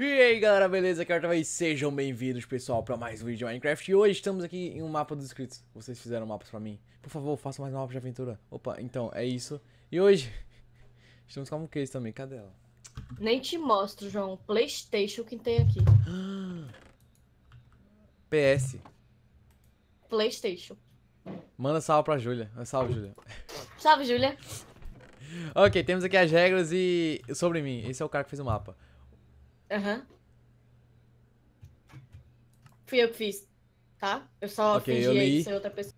E aí galera, beleza? Aqui é sejam bem-vindos pessoal para mais um vídeo de Minecraft E hoje estamos aqui em um mapa dos inscritos Vocês fizeram mapas para mim Por favor, faça mais um mapa de aventura Opa, então, é isso E hoje, estamos com a Muquês também, cadê ela? Nem te mostro, João, Playstation que tem aqui PS Playstation Manda salve pra Júlia, ah, salve Júlia Salve Júlia Ok, temos aqui as regras e sobre mim Esse é o cara que fez o mapa Aham. Uhum. Fui eu que fiz, tá? Eu só okay, fingi eu li... ser outra pessoa.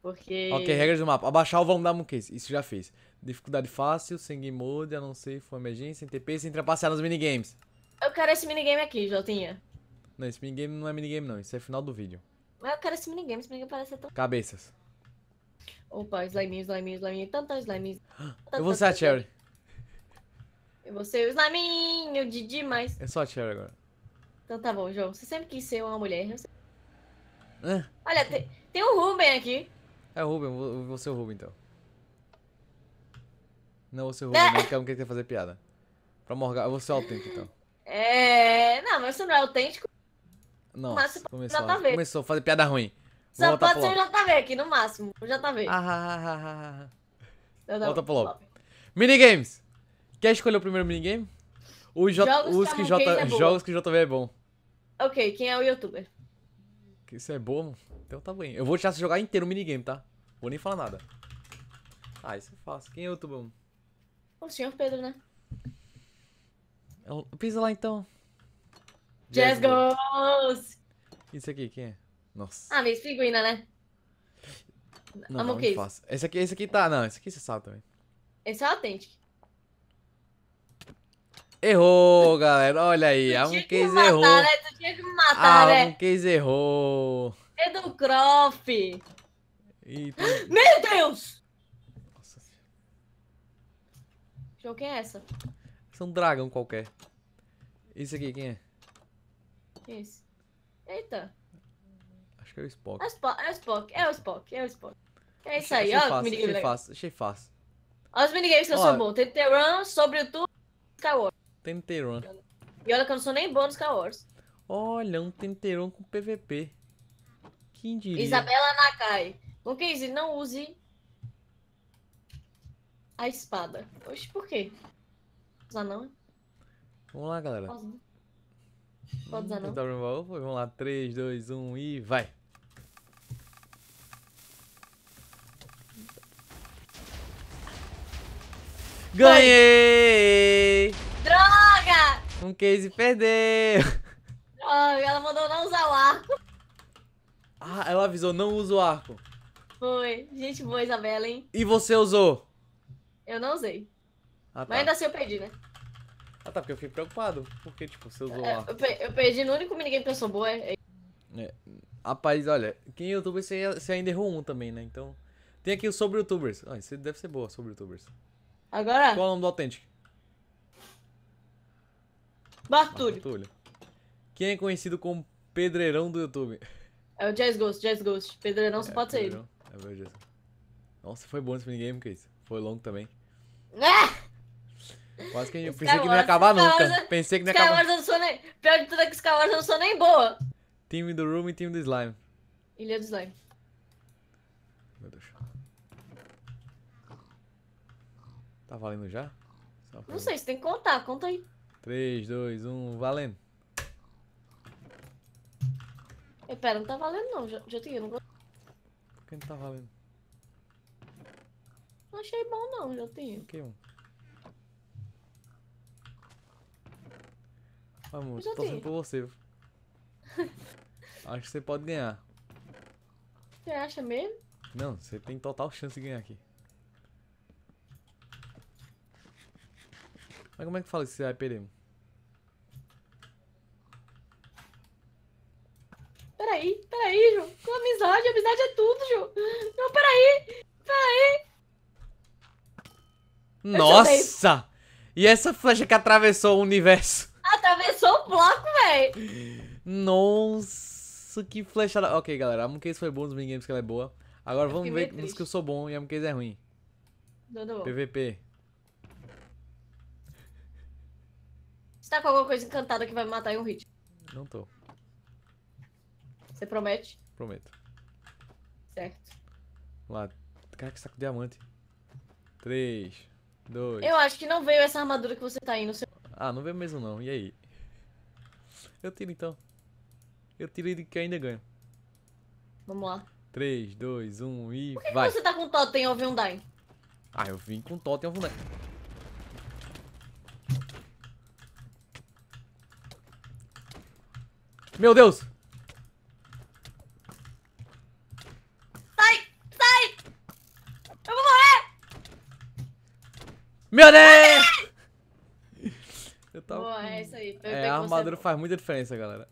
Porque. Ok, regras do mapa. Abaixar o volume da Mooncase. Isso já fez. Dificuldade fácil, sem game mode, a não ser foi emergência, sem TP, sem trapacear nos minigames. Eu quero esse minigame aqui, Jotinha. Não, esse minigame não é minigame, não. Isso é final do vídeo. Mas eu quero esse minigame, esse minigame parece tão. Cabeças. Opa, sliminho, sliminho, sliminho, tantas sliminho. Eu vou ser a Cherry. Eu é vou ser o Slaminho de demais. É só tirar agora. Então tá bom, João. Você sempre quis ser uma mulher. Né? É. Olha, tem, tem o Ruben aqui. É o Ruben, vou, vou ser o Ruben então. Não, vou ser o Ruben, né, é. não quer fazer piada. Pra morgar, eu vou ser autêntico então. É. Não, mas você não é autêntico. Não, começou, JV. começou a fazer piada ruim. Só pode ser o JV aqui, no máximo. O JV. Ah, ah, ah, ah, ah. tá Volta pro Minigames! Quer escolher o primeiro minigame? O J... Jogos, é que J... É Jogos que JV é bom. Ok, quem é o youtuber? Isso é bom? Então tá bem. Eu vou deixar você jogar inteiro o minigame, tá? Vou nem falar nada. Ah, isso eu é faço. Quem é o youtuber? O senhor Pedro, né? É pisa lá então. Jazz Goals! Isso aqui, quem é? Nossa. Ah, Miss Figuina, né? Não, Amo não, é fácil. Esse aqui, esse aqui tá. Não, esse aqui você sabe também. Esse é autêntico. Errou, galera. Olha aí. Tu a Case matar, errou. Né? Tu tinha que me matar, a né? Case errou. Croft. Eita. Meu Deus! Nossa. Show, quem é essa? Esse é um dragão qualquer. Isso aqui, é? quem é? esse? Eita. Acho que é o Spock. É o Spock, é o Spock, é o Spock. É, o Spock. é isso aí, achei ó. Fácil, achei fácil, achei fácil. Olha os minigames que eu sou bom. Tem run sobre o tubo. Skywalker. Tenteron. E olha que eu não sou nem bônus Star Wars. Olha, um Tenteron com PVP. Quem diria? Isabela Nakai. Com 15, não use a espada. Oxe, por quê? Usar não? Vamos lá, galera. Pode usar não? Vamos lá, 3, 2, 1 e vai. Ganhei! Vai. Um case perdeu. Ai, ela mandou não usar o arco. Ah, ela avisou, não usa o arco. Foi. Gente boa, Isabela, hein? E você usou? Eu não usei. Ah, tá. Mas ainda assim eu perdi, né? Ah, tá, porque eu fiquei preocupado. Porque, tipo, você usou é, o arco. Eu, perdi no único ninguém que eu sou boa. É... É. Rapaz, olha, quem youtuber você, ainda errou um também, né? Então... Tem aqui o sobre youtubers. Ah, isso deve ser boa, sobre youtubers. Agora? Qual é o nome do autêntico? Bartulho. Quem é conhecido como pedreirão do YouTube? É o Jazz Ghost, Jazz Ghost. Pedreirão é, só pode pedreirão. ser ele. É o Jazz Nossa, foi bom esse minigame, Cris. Foi longo também. Ah! Quase que eu pensei que não ia acabar nunca. pensei que não ia acabar. Eu não sou nem... Pior de tudo é que Star Wars eu não sou nem boa. Time do Room e time do Slime. Ilha do Slime. Meu Deus. Tá valendo já? Não sei, você tem que contar, conta aí. 3, 2, 1, valendo. E, pera, não tá valendo não, já, já tirei, não gostei. Por que não tá valendo? Não achei bom não, já tinha. Que um. Vamos, tô torcendo por você. Acho que você pode ganhar. Você acha mesmo? Não, você tem total chance de ganhar aqui. Mas como é que fala que você vai perder? Peraí, peraí, Ju. Com amizade, amizade é tudo, Ju. Não, peraí, peraí. Nossa! E essa flecha que atravessou o universo? Atravessou o bloco, velho. Nossa, que flecha! Ok, galera, a Mooncase foi boa nos minigames que ela é boa. Agora eu vamos ver nos que eu sou bom e a Mooncase é ruim. PVP. Você tá com alguma coisa encantada que vai me matar em um hit? Não tô. Você promete? Prometo. Certo. Lá. Cara, que saco de diamante. Três, dois. Eu acho que não veio essa armadura que você tá aí no seu. Ah, não veio mesmo não. E aí? Eu tiro então. Eu tirei de que ainda ganho. Vamos lá. 3, 2, 1 e Por que vai. que você tá com totem ao Hyundai? Ah, eu vim com totem ao Hyundai. Meu Deus! Meu Deus! Eu tava... Boa, é isso aí. Eu é, a armadura é faz muita diferença, galera.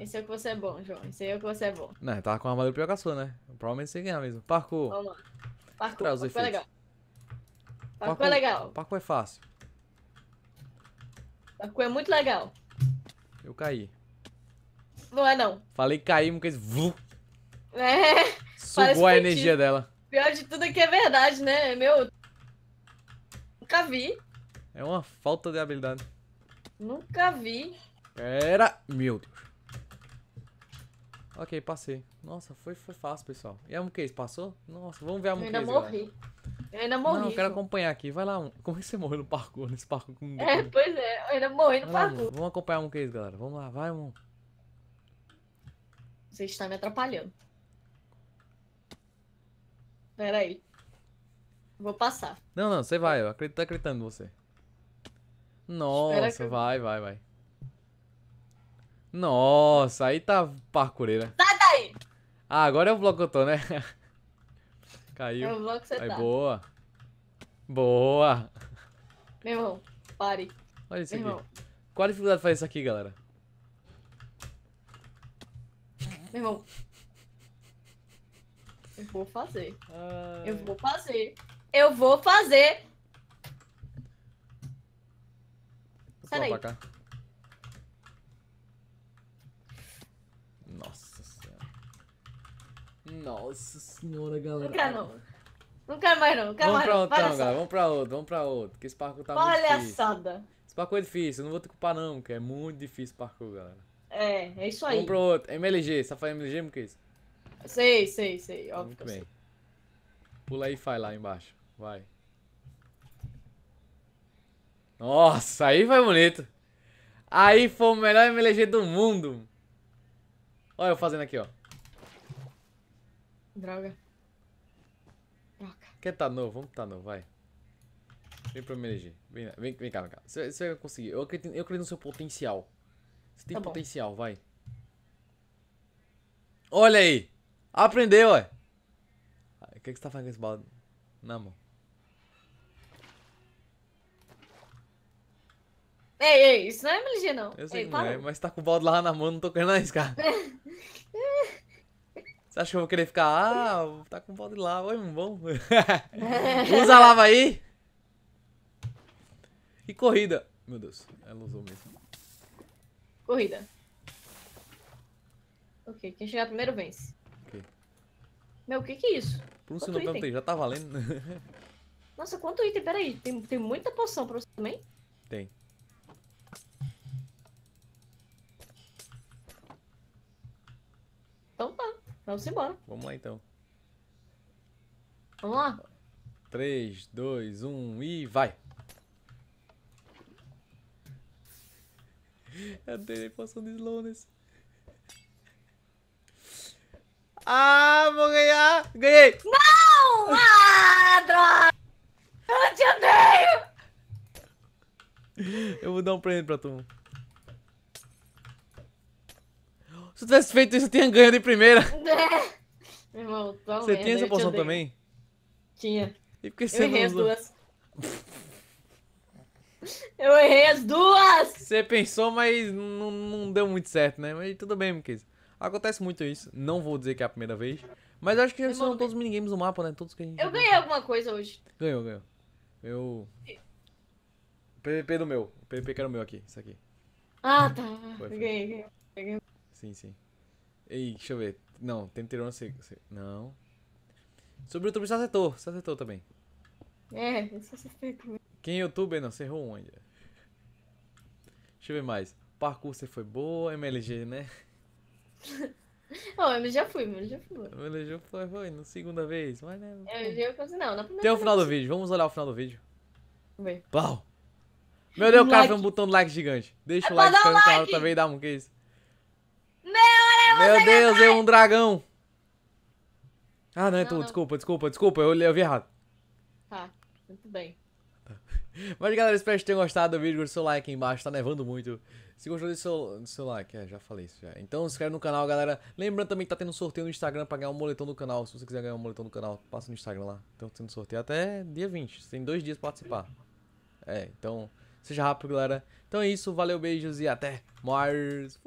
Esse é o que você é bom, João. Esse aí é o que você é bom. Não, eu tava com a armadura pior que a sua, né? Provavelmente você ganhar mesmo. Parkour. Vamos lá. Parkour, parkour é legal. Parkour, é parkour é legal. Parkour é fácil. Parkour é muito legal. Eu caí. Não é não. Falei cair, mas vlu. É. Sugou a energia dela. Pior de tudo é que é verdade, né? Meu, Nunca vi. É uma falta de habilidade. Nunca vi. Era. Meu Deus. Ok, passei. Nossa, foi, foi fácil, pessoal. E a Mucase, passou? Nossa, vamos ver a Mucase. Eu ainda morri. Galera. Eu ainda morri. Não, eu quero acompanhar aqui. Vai lá. Como é que você morreu no parkour, nesse parkour? Com... É, pois é. Eu ainda morri no parkour. Lá, vamos acompanhar a Mucase, galera. Vamos lá. Vai, Mon. Você está me atrapalhando. Peraí. aí. Vou passar. Não, não, você vai. Eu acredito, tô acreditando em você. Nossa, vai, vai, vai. Nossa, aí tá parcureira. Sai tá, daí! Tá ah, agora é o bloco que eu tô, né? Caiu. É o bloco que você aí, tá. boa. Boa. Meu irmão, pare. Olha isso Meu aqui. Irmão. Qual a dificuldade de fazer isso aqui, galera? Meu irmão. Eu vou fazer. Ai. Eu ah. vou fazer. Eu vou fazer. Sai daí. Cá. Nossa senhora. Nossa senhora, galera. Não quero, não. Não mais, não. não quero vamos mais, pra outro, então, galera. Vamos pra outro, vamos pra outro. Que esse parkour tá Palhaçada. muito Palhaçada. Esse parkour é difícil. Eu não vou te culpar, não, que é muito difícil o parkour, galera. É, é isso aí. Vamos pro outro. MLG. Você tá falando MLG, Muquês? É sei, sei, sei. Óbvio muito bem. Sei. Pula aí e faz lá embaixo. Vai. Nossa, aí foi bonito. Aí foi o melhor MLG do mundo. Olha eu fazendo aqui, ó. Droga. Droga. Quer tá novo? Vamos tá novo, vai. Vem pra MLG. Vem, vem, vem cá, vem cá. Você, vai conseguir. Eu acredito, eu acredito no seu potencial. Você tem tá potencial, vai. Olha aí. Aprendeu, ué. O que, que você tá fazendo com esse balde? Na mão. Ei, ei, isso não é MLG, não. Eu sei ei, que não é, mas tá com o balde lá na mão, não tô querendo arriscar. Você acha que eu vou querer ficar, ah, tá com o balde lá, oi, bom. Usa a lava aí. E corrida. Meu Deus, ela usou mesmo. Corrida. Ok, quem chegar primeiro vence. Meu, o que que é isso? Por um segundo item? já tá valendo. Nossa, quanto item? Peraí, tem, tem muita poção pra você também? Tem. Então tá, vamos embora. Vamos lá então. Vamos lá. 3, 2, 1 e vai! Eu dei de slow nesse. Ah, vou ganhar! Ganhei! Não! Ah, droga! Eu te odeio! Eu vou dar um prêmio pra tu. Se eu tivesse feito isso, eu tinha ganho de primeira. É. Meu irmão, tão Você tinha essa poção também? Tinha. E por que você eu errei as duas. eu errei as duas! Você pensou, mas não, não deu muito certo, né? Mas tudo bem, Mikesa. Acontece muito isso. Não vou dizer que é a primeira vez. Mas acho que já são todos os minigames do mapa, né? Todos que a gente. Eu ganhei alguma coisa hoje. Ganhou, ganhou. Eu. PVP do meu. O PVP que era o meu aqui. Isso aqui. Ah, tá. Foi, foi. Ganhei, ganhei. Sim, sim. Ei, deixa eu ver. Não, tem anterior você. Não. Sobre o YouTube você acertou, você acertou também. É, você acertei também. Quem é youtuber não, você errou onde? Deixa eu ver mais. Parkour você foi boa, MLG, né? oh, MLG já fui, MLG já fui. MLG foi, foi, na segunda vez, mas né. MLG eu pensei não, na primeira Tem o final vez. do vídeo, vamos olhar o final do vídeo. ver. Pau! Meu Deus, o cara like. tem um botão de like gigante. Deixa é o like, like. canal também, dá um que isso. Meu Deus, é um dragão. Ah, não, é tu. Desculpa, desculpa, desculpa. Eu, eu vi errado. Tá, muito bem. Mas galera, espero que tenham gostado do vídeo. Deixa o seu like aí embaixo, tá nevando muito. Se gostou do seu, do seu like, é, já falei isso já. Então se inscreve no canal, galera. Lembrando também que tá tendo um sorteio no Instagram pra ganhar um moletom do canal. Se você quiser ganhar um moletom do canal, passa no Instagram lá. Então tá tendo sorteio até dia 20. Você tem dois dias pra participar. É, então seja rápido, galera. Então é isso, valeu, beijos e até Mars.